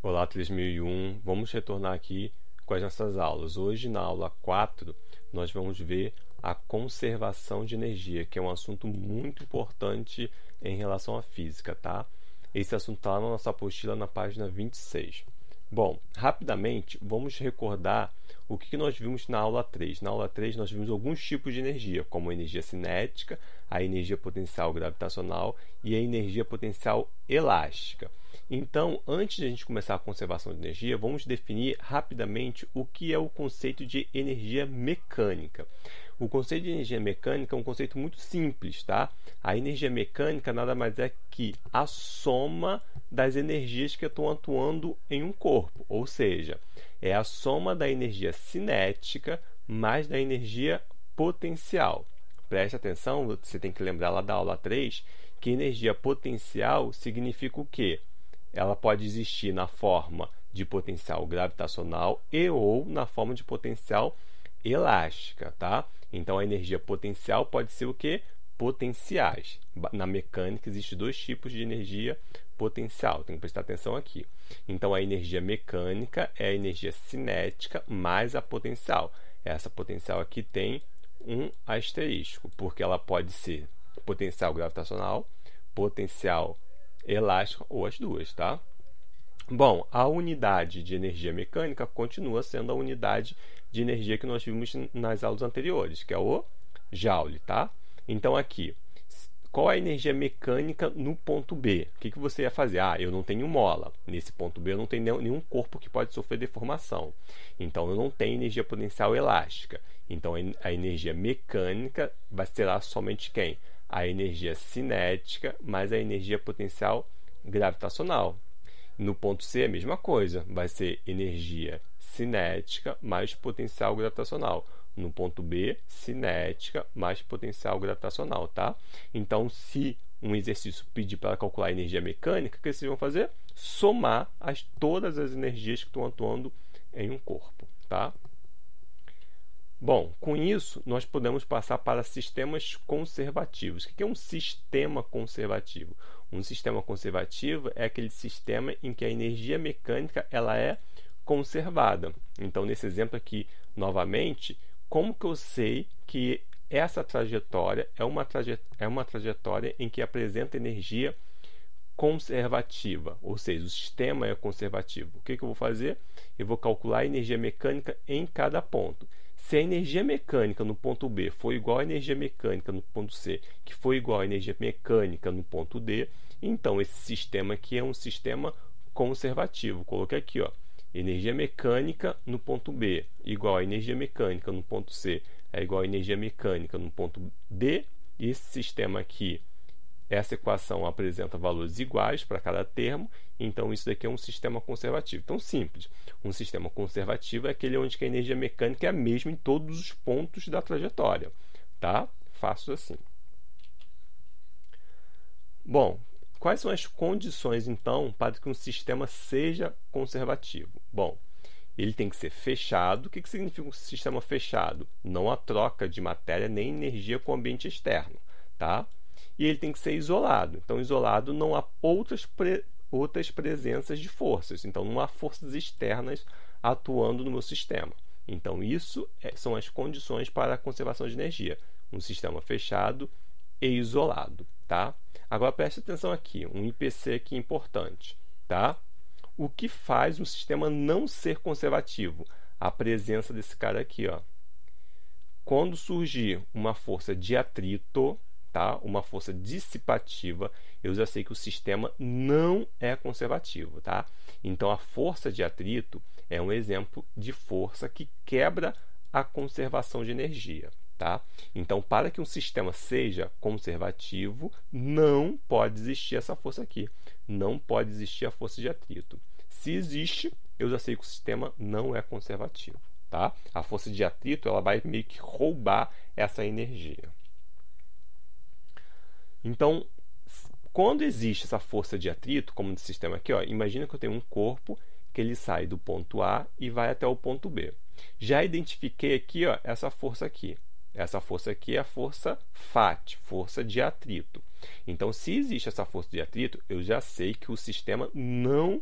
Olá 3001, vamos retornar aqui com as nossas aulas. Hoje, na aula 4, nós vamos ver a conservação de energia, que é um assunto muito importante em relação à física, tá? Esse assunto está lá na nossa apostila na página 26. Bom, rapidamente vamos recordar o que nós vimos na aula 3. Na aula 3 nós vimos alguns tipos de energia, como a energia cinética, a energia potencial gravitacional e a energia potencial elástica. Então, antes de a gente começar a conservação de energia, vamos definir rapidamente o que é o conceito de energia mecânica. O conceito de energia mecânica é um conceito muito simples, tá? A energia mecânica nada mais é que a soma das energias que estão atuando em um corpo, ou seja, é a soma da energia cinética mais da energia potencial. Preste atenção, você tem que lembrar lá da aula 3 que energia potencial significa o quê? ela pode existir na forma de potencial gravitacional e ou na forma de potencial elástica, tá? Então a energia potencial pode ser o que? Potenciais. Na mecânica existem dois tipos de energia potencial. Tem que prestar atenção aqui. Então a energia mecânica é a energia cinética mais a potencial. Essa potencial aqui tem um asterisco, porque ela pode ser potencial gravitacional, potencial elástica ou as duas, tá? Bom, a unidade de energia mecânica continua sendo a unidade de energia que nós vimos nas aulas anteriores, que é o joule, tá? Então aqui, qual é a energia mecânica no ponto B? O que, que você ia fazer? Ah, eu não tenho mola. Nesse ponto B eu não tenho nenhum corpo que pode sofrer deformação. Então eu não tenho energia potencial elástica. Então a energia mecânica vai ser lá somente quem? a energia cinética mais a energia potencial gravitacional. No ponto C, a mesma coisa, vai ser energia cinética mais potencial gravitacional. No ponto B, cinética mais potencial gravitacional, tá? Então, se um exercício pedir para calcular a energia mecânica, o que vocês vão fazer? Somar as, todas as energias que estão atuando em um corpo, tá? Bom, com isso, nós podemos passar para sistemas conservativos. O que é um sistema conservativo? Um sistema conservativo é aquele sistema em que a energia mecânica ela é conservada. Então, nesse exemplo aqui, novamente, como que eu sei que essa trajetória é uma, é uma trajetória em que apresenta energia conservativa? Ou seja, o sistema é conservativo. O que, que eu vou fazer? Eu vou calcular a energia mecânica em cada ponto se a energia mecânica no ponto B foi igual à energia mecânica no ponto C, que foi igual à energia mecânica no ponto D, então esse sistema aqui é um sistema conservativo. Coloquei aqui, ó, energia mecânica no ponto B igual à energia mecânica no ponto C é igual à energia mecânica no ponto D. esse sistema aqui, essa equação apresenta valores iguais para cada termo então, isso daqui é um sistema conservativo. Então, simples. Um sistema conservativo é aquele onde a energia mecânica é a mesma em todos os pontos da trajetória. Tá? Faço assim. Bom, quais são as condições, então, para que um sistema seja conservativo? Bom, ele tem que ser fechado. O que, que significa um sistema fechado? Não há troca de matéria nem energia com o ambiente externo. Tá? E ele tem que ser isolado. Então, isolado não há outras outras presenças de forças. Então, não há forças externas atuando no meu sistema. Então, isso é, são as condições para a conservação de energia. Um sistema fechado e isolado, tá? Agora, preste atenção aqui, um IPC aqui importante, tá? O que faz um sistema não ser conservativo? A presença desse cara aqui, ó. Quando surgir uma força de atrito, tá? Uma força dissipativa eu já sei que o sistema não é conservativo, tá? Então a força de atrito é um exemplo de força que quebra a conservação de energia, tá? Então para que um sistema seja conservativo, não pode existir essa força aqui, não pode existir a força de atrito. Se existe, eu já sei que o sistema não é conservativo, tá? A força de atrito, ela vai meio que roubar essa energia. Então, quando existe essa força de atrito, como no sistema aqui, ó, imagina que eu tenho um corpo que ele sai do ponto A e vai até o ponto B. Já identifiquei aqui ó, essa força aqui. Essa força aqui é a força FAT, força de atrito. Então, se existe essa força de atrito, eu já sei que o sistema não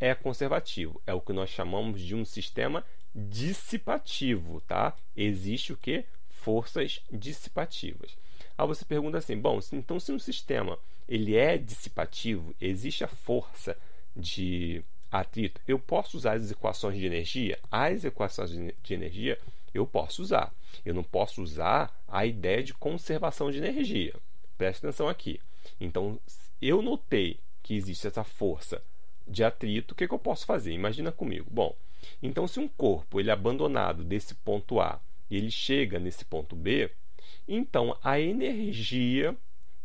é conservativo. É o que nós chamamos de um sistema dissipativo, tá? Existe o que? Forças dissipativas. Aí você pergunta assim: bom, então se um sistema ele é dissipativo, existe a força de atrito, eu posso usar as equações de energia? As equações de energia eu posso usar. Eu não posso usar a ideia de conservação de energia. Preste atenção aqui. Então, eu notei que existe essa força de atrito, o que, que eu posso fazer? Imagina comigo. Bom, então se um corpo ele é abandonado desse ponto A e ele chega nesse ponto B, então, a energia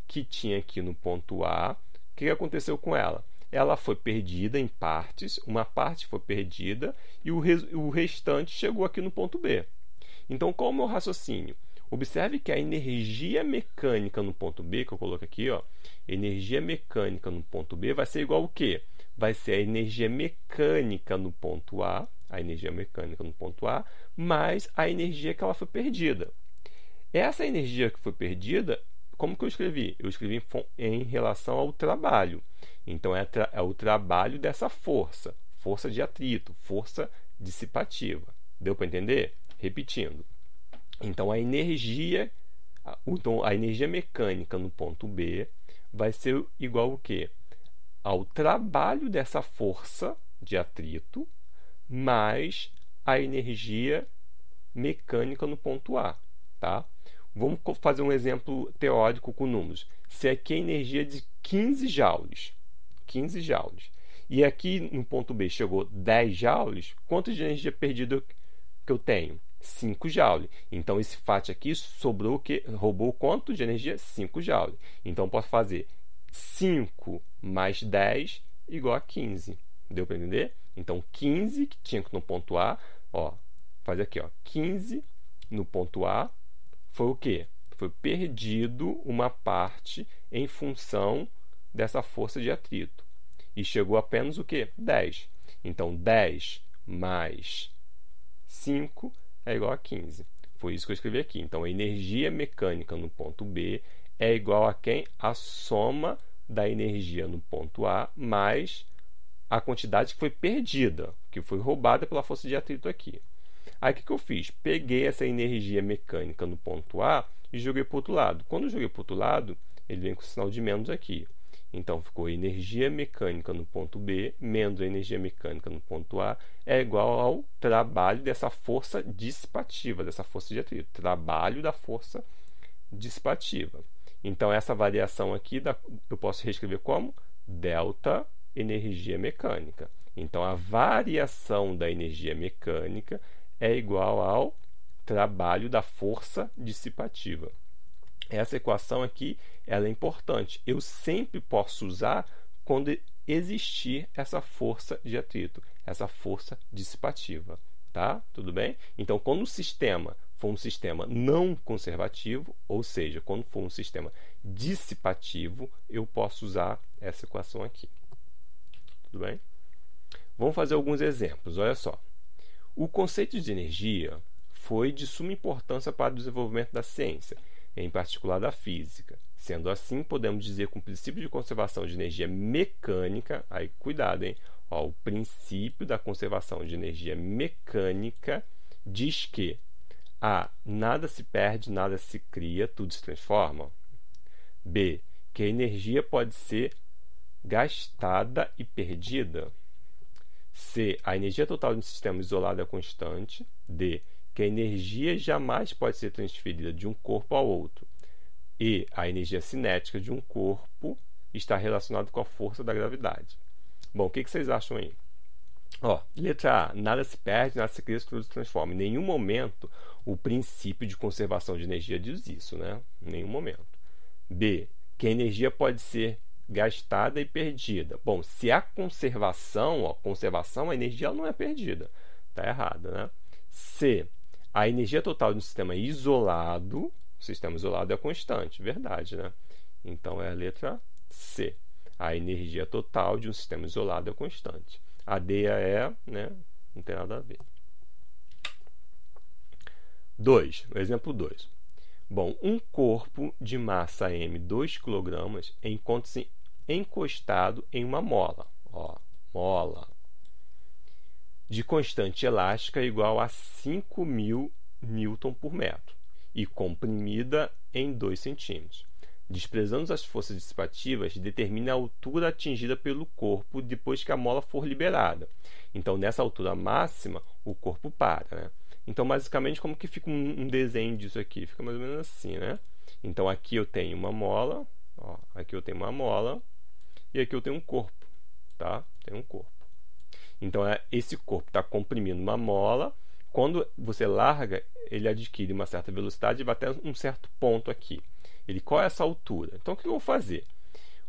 que tinha aqui no ponto A, o que aconteceu com ela? Ela foi perdida em partes, uma parte foi perdida e o, o restante chegou aqui no ponto B. Então, qual é o meu raciocínio? Observe que a energia mecânica no ponto B, que eu coloco aqui, ó, energia mecânica no ponto B vai ser igual ao quê? Vai ser a energia mecânica no ponto A, a energia mecânica no ponto A, mais a energia que ela foi perdida. Essa energia que foi perdida, como que eu escrevi? Eu escrevi em relação ao trabalho. Então é, tra é o trabalho dessa força, força de atrito, força dissipativa. Deu para entender? Repetindo. Então a energia, então a energia mecânica no ponto B vai ser igual o que? Ao trabalho dessa força de atrito mais a energia mecânica no ponto A, tá? Vamos fazer um exemplo teórico com números. Se aqui a energia é de 15 joules, 15 joules, e aqui no ponto B chegou 10 joules, quanto de energia perdida que eu tenho? 5 joules. Então esse fat aqui sobrou que roubou quanto de energia? 5 joules. Então posso fazer 5 mais 10 igual a 15. Deu para entender? Então 15 que tinha no ponto A, ó, faz aqui, ó, 15 no ponto A foi o quê? Foi perdido uma parte em função dessa força de atrito. E chegou apenas o quê? 10. Então 10 mais 5 é igual a 15. Foi isso que eu escrevi aqui. Então a energia mecânica no ponto B é igual a quem? A soma da energia no ponto A mais a quantidade que foi perdida, que foi roubada pela força de atrito aqui. Aí o que, que eu fiz? Peguei essa energia mecânica no ponto A e joguei para o outro lado. Quando eu joguei para o outro lado, ele vem com o sinal de menos aqui. Então ficou energia mecânica no ponto B menos a energia mecânica no ponto A é igual ao trabalho dessa força dissipativa, dessa força de atrito. Trabalho da força dissipativa. Então essa variação aqui eu posso reescrever como delta energia mecânica. Então a variação da energia mecânica é igual ao trabalho da força dissipativa. Essa equação aqui ela é importante. Eu sempre posso usar quando existir essa força de atrito, essa força dissipativa, tá? Tudo bem? Então, quando o sistema for um sistema não conservativo, ou seja, quando for um sistema dissipativo, eu posso usar essa equação aqui. Tudo bem? Vamos fazer alguns exemplos, olha só. O conceito de energia foi de suma importância para o desenvolvimento da ciência, em particular da física. Sendo assim, podemos dizer que o princípio de conservação de energia mecânica, aí cuidado, hein? Ó, o princípio da conservação de energia mecânica diz que a. Ah, nada se perde, nada se cria, tudo se transforma. B. Que a energia pode ser gastada e perdida. C. A energia total de um sistema isolado é constante. D. Que a energia jamais pode ser transferida de um corpo ao outro. E. A energia cinética de um corpo está relacionada com a força da gravidade. Bom, o que, vocês acham aí? Ó, letra A, nada se perde, nada se cria, tudo se transforma. Em nenhum momento o princípio de conservação de energia diz isso, né? Em nenhum momento. B, que a energia pode ser gastada e perdida. Bom, se a conservação, ó, conservação, a energia não é perdida. Está errado, né? C, a energia total de um sistema é isolado, o sistema isolado é constante, verdade, né? Então é a letra C. A energia total de um sistema isolado é constante. A D é, né? Não tem nada a ver. 2. Exemplo 2. Bom, um corpo de massa m 2 kg encontra-se encostado em uma mola. Ó, mola. De constante elástica igual a 5.000 newton por metro e comprimida em 2 centímetros. Desprezando as forças dissipativas, determina a altura atingida pelo corpo depois que a mola for liberada. Então, nessa altura máxima, o corpo para. Né? Então, basicamente, como que fica um desenho disso aqui? Fica mais ou menos assim, né? Então, aqui eu tenho uma mola, ó, aqui eu tenho uma mola, e aqui eu tenho um corpo, tá? Tem um corpo. Então é, esse corpo está comprimindo uma mola. Quando você larga, ele adquire uma certa velocidade e vai até um certo ponto aqui. Ele qual é essa altura? Então o que eu vou fazer?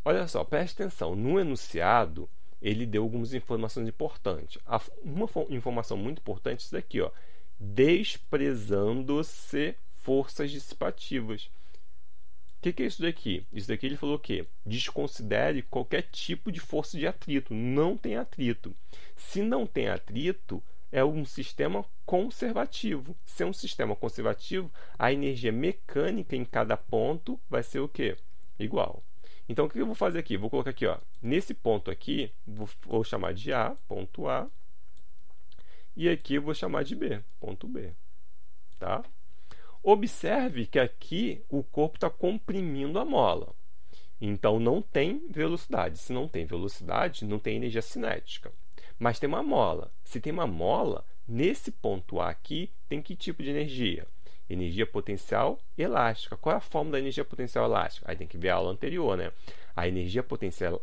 Olha só, preste atenção. No enunciado ele deu algumas informações importantes. Uma informação muito importante é isso daqui, ó. Desprezando-se forças dissipativas que, que é isso daqui? Isso daqui ele falou o quê? desconsidere qualquer tipo de força de atrito. Não tem atrito. Se não tem atrito, é um sistema conservativo. Se é um sistema conservativo, a energia mecânica em cada ponto vai ser o quê? Igual. Então, o que eu vou fazer aqui? Vou colocar aqui, ó, nesse ponto aqui, vou, vou chamar de A, ponto A, e aqui eu vou chamar de B, ponto B, tá? Observe que aqui o corpo está comprimindo a mola. Então não tem velocidade. Se não tem velocidade, não tem energia cinética. Mas tem uma mola. Se tem uma mola, nesse ponto A aqui, tem que tipo de energia? Energia potencial elástica. Qual é a forma da energia potencial elástica? Aí tem que ver a aula anterior, né? A energia potencial,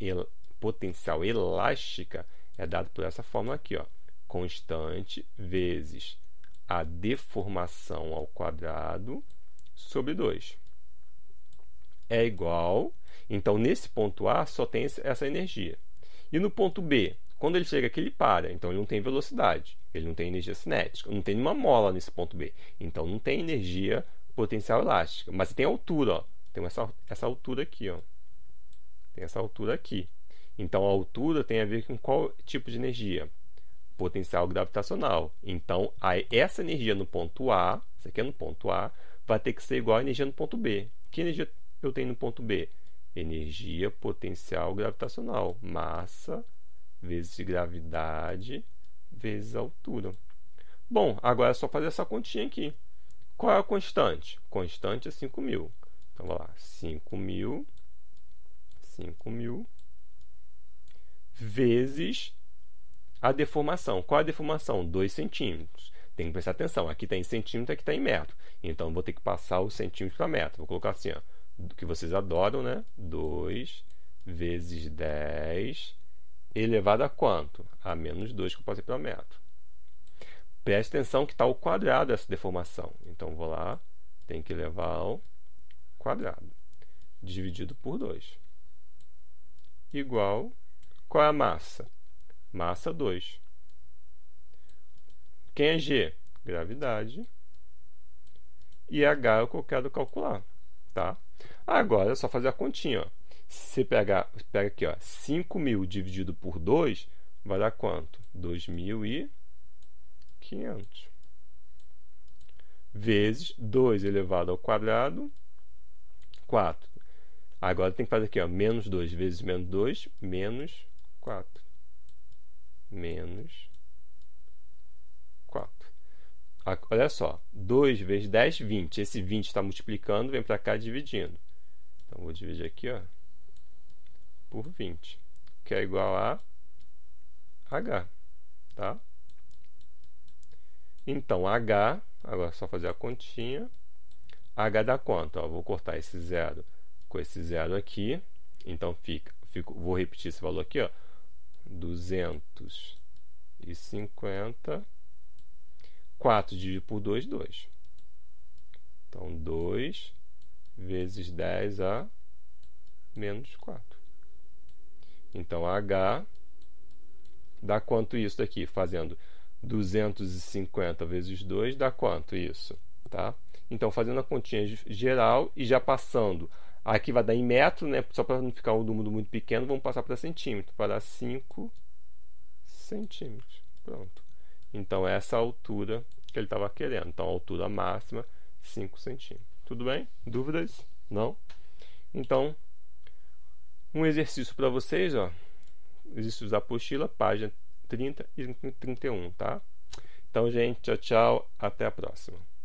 el, potencial elástica é dada por essa fórmula aqui, ó. Constante vezes a deformação ao quadrado sobre 2. É igual. Então, nesse ponto A só tem essa energia. E no ponto B, quando ele chega aqui, ele para. Então, ele não tem velocidade. Ele não tem energia cinética. Não tem nenhuma mola nesse ponto B. Então, não tem energia potencial elástica. Mas tem altura. Ó. Tem essa, essa altura aqui. Ó. Tem essa altura aqui. Então, a altura tem a ver com qual tipo de energia? potencial gravitacional. Então, essa energia no ponto A, isso aqui é no ponto A, vai ter que ser igual à energia no ponto B. Que energia eu tenho no ponto B? Energia potencial gravitacional, massa vezes gravidade vezes altura. Bom, agora é só fazer essa continha aqui. Qual é a constante? Constante é 5.000. Então, vamos lá. 5.000 5.000 vezes a deformação. Qual é a deformação? 2 centímetros. Tem que prestar atenção. Aqui está em centímetro, aqui está em metro. Então vou ter que passar o centímetro para metro. Vou colocar assim, ó, que vocês adoram, né? 2 vezes 10 elevado a quanto? A menos 2 que eu passei para metro. Preste atenção que está ao quadrado essa deformação. Então vou lá, tem que levar ao quadrado dividido por 2 igual qual é a massa? massa 2. Quem é G? Gravidade. E H é o que eu quero calcular. Tá? Agora é só fazer a continha. Ó. Se pegar, pega aqui, 5.000 dividido por 2, vai dar quanto? 2.500 vezes 2 elevado ao quadrado, 4. Agora tem que fazer aqui, ó, menos 2 vezes menos 2, menos 4 menos 4. Ah, olha só, 2 vezes 10, 20. Esse 20 está multiplicando, vem para cá dividindo. Então, vou dividir aqui ó, por 20, que é igual a H. Tá? Então, H, agora é só fazer a continha. H dá quanto? Ó, vou cortar esse zero com esse zero aqui. Então, fica, fico, vou repetir esse valor aqui. Ó, duzentos e cinquenta quatro dividido por dois dois Então, dois vezes dez a menos quatro Então, H dá quanto isso daqui? Fazendo 250 vezes 2 dá quanto isso? Tá? Então, fazendo a continha geral e já passando Aqui vai dar em metro, né? Só para não ficar um número muito pequeno, vamos passar para centímetro. Para 5 centímetros. Pronto. Então, essa é altura que ele estava querendo. Então, a altura máxima, 5 centímetros. Tudo bem? Dúvidas? Não? Então, um exercício para vocês, ó. Exercícios da apostila, página 30 e 31, tá? Então, gente, tchau, tchau. Até a próxima.